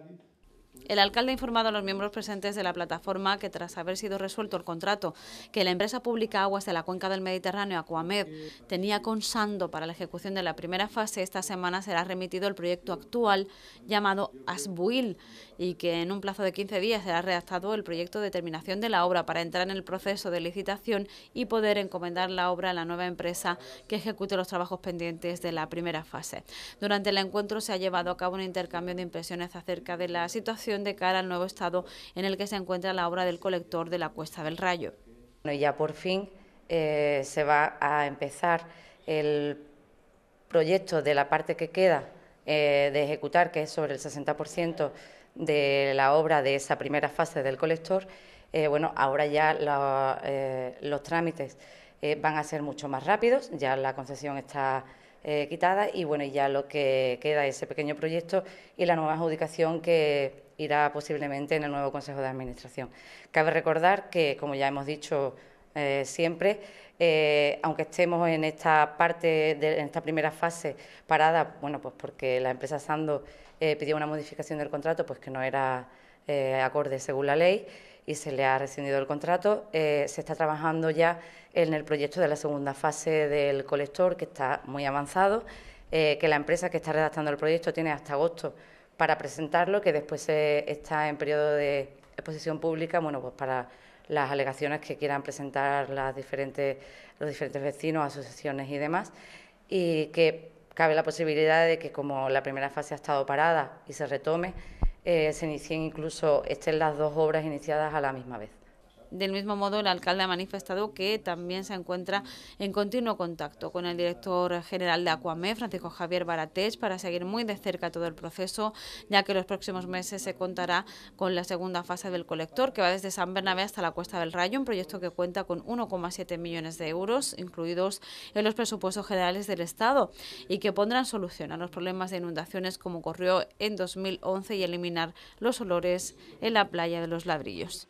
ficar El alcalde ha informado a los miembros presentes de la plataforma que tras haber sido resuelto el contrato que la empresa pública Aguas de la Cuenca del Mediterráneo, Acuamed, tenía con Sando para la ejecución de la primera fase, esta semana será remitido el proyecto actual llamado Asbuil y que en un plazo de 15 días será redactado el proyecto de terminación de la obra para entrar en el proceso de licitación y poder encomendar la obra a la nueva empresa que ejecute los trabajos pendientes de la primera fase. Durante el encuentro se ha llevado a cabo un intercambio de impresiones acerca de la situación de cara al nuevo estado en el que se encuentra la obra del colector de la Cuesta del Rayo. Bueno, ya por fin eh, se va a empezar el proyecto de la parte que queda eh, de ejecutar, que es sobre el 60% de la obra de esa primera fase del colector. Eh, bueno, ahora ya los trámites van a ser mucho más rápidos, ya la concesión está quitada y bueno, ya lo que queda es ese pequeño proyecto y la nueva adjudicación que irá posiblemente en el nuevo Consejo de Administración. Cabe recordar que, como ya hemos dicho eh, siempre, eh, aunque estemos en esta parte, de, esta primera fase parada, bueno, pues porque la empresa Sando eh, pidió una modificación del contrato, pues que no era acorde según la ley y se le ha rescindido el contrato. se está trabajando ya en el proyecto de la segunda fase del colector, que está muy avanzado, que la empresa que está redactando el proyecto tiene hasta agosto para presentarlo, que después está en periodo de exposición pública, bueno, pues para las alegaciones que quieran presentar las diferentes, los diferentes vecinos, asociaciones y demás, y que cabe la posibilidad de que como la primera fase ha estado parada y se retome, eh, se inicien incluso, estén las dos obras iniciadas a la misma vez. Del mismo modo, el alcalde ha manifestado que también se encuentra en continuo contacto con el director general de Acuamé, Francisco Javier Baratés, para seguir muy de cerca todo el proceso, ya que en los próximos meses se contará con la segunda fase del colector, que va desde San Bernabé hasta la Cuesta del Rayo, un proyecto que cuenta con 1,7 millones de euros, incluidos en los presupuestos generales del Estado, y que pondrán solución a los problemas de inundaciones como ocurrió en 2011 y eliminar los olores en la playa de los ladrillos.